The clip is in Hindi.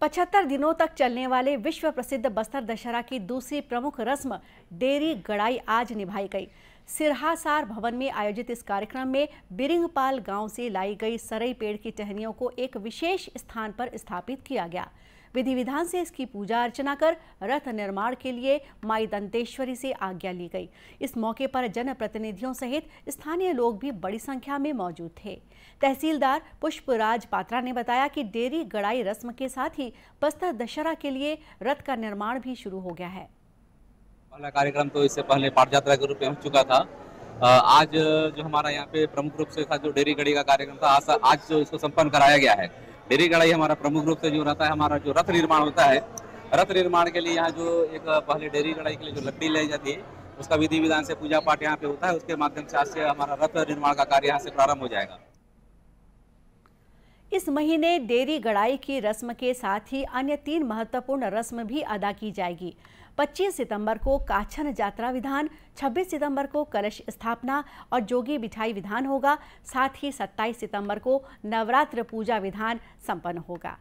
पचहत्तर दिनों तक चलने वाले विश्व प्रसिद्ध बस्तर दशहरा की दूसरी प्रमुख रस्म डेरी गड़ाई आज निभाई गई सिरहासार भवन में आयोजित इस कार्यक्रम में बिरिंगपाल गांव से लाई गई सरई पेड़ की टहनियों को एक विशेष स्थान पर स्थापित किया गया विधि विधान से इसकी पूजा अर्चना कर रथ निर्माण के लिए माई दंतेश्वरी से आज्ञा ली गई इस मौके पर जनप्रतिनिधियों सहित स्थानीय लोग भी बड़ी संख्या में मौजूद थे तहसीलदार पुष्पराज पात्रा ने बताया कि डेरी गड़ाई रस्म के साथ ही बस्तर दशहरा के लिए रथ का निर्माण भी शुरू हो गया है पहला कार्यक्रम तो इससे पहले पाठ यात्रा के रूप में हो चुका था आज जो हमारा यहाँ पे प्रमुख रूप से था जो डेरी गड़ी का कार्यक्रम था आज आज जो इसको संपन्न कराया गया है डेरी कढ़ाई हमारा प्रमुख रूप से जो रहता है हमारा जो रथ निर्माण होता है रथ निर्माण के लिए यहाँ जो एक पहले डेरी गढ़ाई के लिए जो लकड़ी लाई जाती है उसका विधि विधान से पूजा पाठ यहाँ पे होता है उसके माध्यम से आज से हमारा रथ निर्माण का कार्य यहाँ से प्रारंभ हो जाएगा महीने देरी गड़ाई की रस्म के साथ ही अन्य तीन महत्वपूर्ण रस्म भी अदा की जाएगी 25 सितंबर को काछन यात्रा विधान 26 सितंबर को कलश स्थापना और जोगी बिठाई विधान होगा साथ ही 27 सितंबर को नवरात्र पूजा विधान संपन्न होगा